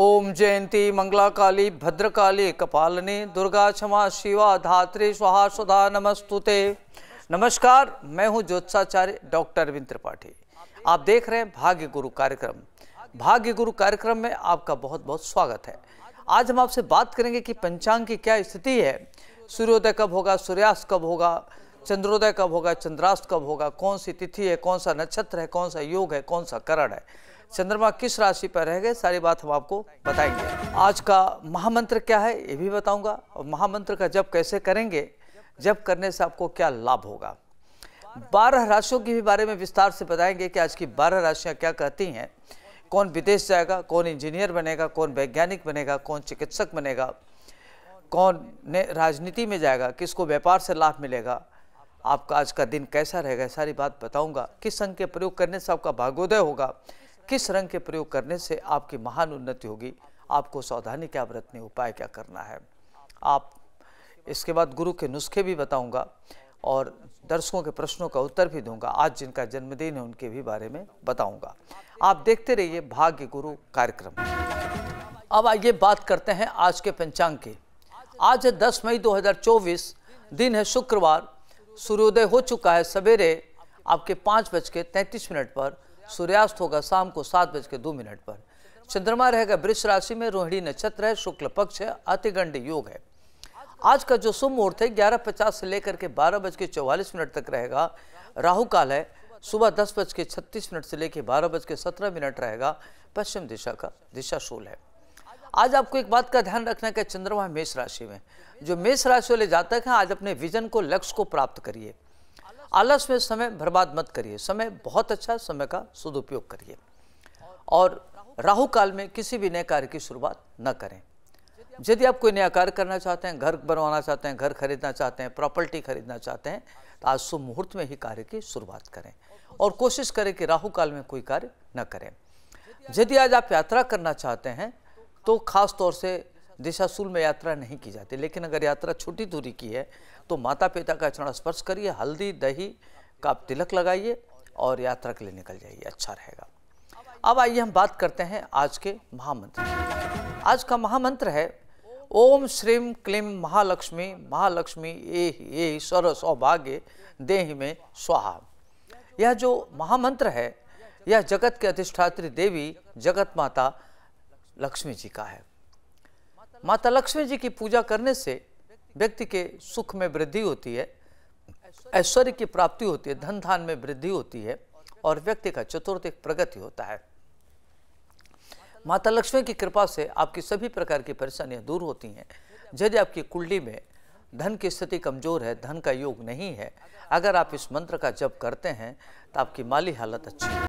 ओम जयंती मंगला काली भद्रकाली कपालनी दुर्गा क्षमा शिवा धात्री स्वाहा सुधा नमस्तुते नमस्कार मैं हूं ज्योत्साचार्य डॉक्टर अरविंद त्रिपाठी आप देख रहे हैं भाग्य गुरु कार्यक्रम भाग्य गुरु कार्यक्रम में आपका बहुत बहुत स्वागत है आज हम आपसे बात करेंगे कि पंचांग की क्या स्थिति है सूर्योदय कब होगा सूर्यास्त कब होगा चंद्रोदय कब होगा चंद्रास्त कब होगा कौन सी तिथि है कौन सा नक्षत्र है कौन सा योग है कौन सा करण है चंद्रमा किस राशि पर रह गए सारी बात हम आपको बताएंगे आज का महामंत्र क्या है ये भी बताऊंगा और महामंत्र का जब कैसे करेंगे जब करने से आपको क्या लाभ होगा बारह राशियों के भी बारे में विस्तार से बताएंगे कि आज की बारह राशियाँ क्या कहती हैं कौन विदेश जाएगा कौन इंजीनियर बनेगा कौन वैज्ञानिक बनेगा कौन चिकित्सक बनेगा कौन ने राजनीति में जाएगा किसको व्यापार से लाभ मिलेगा आपका आज का दिन कैसा रहेगा सारी बात बताऊंगा किस संघ के प्रयोग करने से आपका भागोदय होगा किस रंग के प्रयोग करने से आपकी महान उन्नति होगी आपको सावधानी क्या बरतनी उपाय क्या करना है आप इसके बाद गुरु के नुस्खे भी बताऊंगा और दर्शकों के प्रश्नों का उत्तर भी दूंगा आज जिनका जन्मदिन है उनके भी बारे में बताऊंगा आप देखते रहिए भाग्य गुरु कार्यक्रम अब आइए बात करते हैं आज के पंचांग की आज है दस मई 2024 दिन है शुक्रवार सूर्योदय हो चुका है सवेरे आपके पाँच बज के तैंतीस मिनट पर सूर्यास्त होगा शाम को सात बज के दो मिनट पर चंद्रमा रहेगा वृक्ष राशि में रोहिणी नक्षत्र है शुक्ल पक्ष है अतिगंड योग है आज का जो शुभ मुहूर्त है ग्यारह पचास से लेकर के बारह बज के चौवालीस मिनट तक रहेगा राहु काल है सुबह दस बज के छत्तीस मिनट से लेकर बारह बज के सत्रह मिनट रहेगा पश्चिम दिशा का दिशा शूल है आज आपको एक बात का ध्यान रखना है कि चंद्रमा मेष राशि में जो मेष राशि वाले जातक हैं आज अपने विजन को लक्ष्य को प्राप्त करिए आलस में समय बर्बाद मत करिए समय बहुत अच्छा समय का सदुपयोग करिए और राहु काल में किसी भी नए कार्य की शुरुआत न करें यदि आप कोई नया कार्य करना चाहते हैं घर बनवाना चाहते हैं घर खरीदना चाहते हैं प्रॉपर्टी खरीदना चाहते हैं तो आज शुभ मुहूर्त में ही कार्य की शुरुआत करें और कोशिश करें कि राहु काल में कोई कार्य न करें यदि आज आप यात्रा करना चाहते हैं तो खास तौर से दिशाशूल में यात्रा नहीं की जाती लेकिन अगर यात्रा छोटी दूरी की है तो माता पिता का चरण स्पर्श करिए हल्दी दही का आप तिलक लगाइए और यात्रा के लिए निकल जाइए अच्छा रहेगा अब आइए हम बात करते हैं आज के महामंत्र आज का महामंत्र है ओम श्रीम क्लीम महालक्ष्मी महालक्ष्मी ए ए स्वर सौभाग्य देह में स्वाहा यह जो महामंत्र है यह जगत के अधिष्ठात्री देवी जगत माता लक्ष्मी जी का है माता लक्ष्मी जी की पूजा करने से व्यक्ति के सुख में वृद्धि होती है ऐश्वर्य की प्राप्ति होती है धन धान में वृद्धि होती है और व्यक्ति का चतुर्थिक प्रगति होता है माता लक्ष्मी की कृपा से आपकी सभी प्रकार की परेशानियां दूर होती हैं यदि आपकी कुंडली में धन की स्थिति कमजोर है धन का योग नहीं है अगर आप इस मंत्र का जप करते हैं तो आपकी माली हालत अच्छी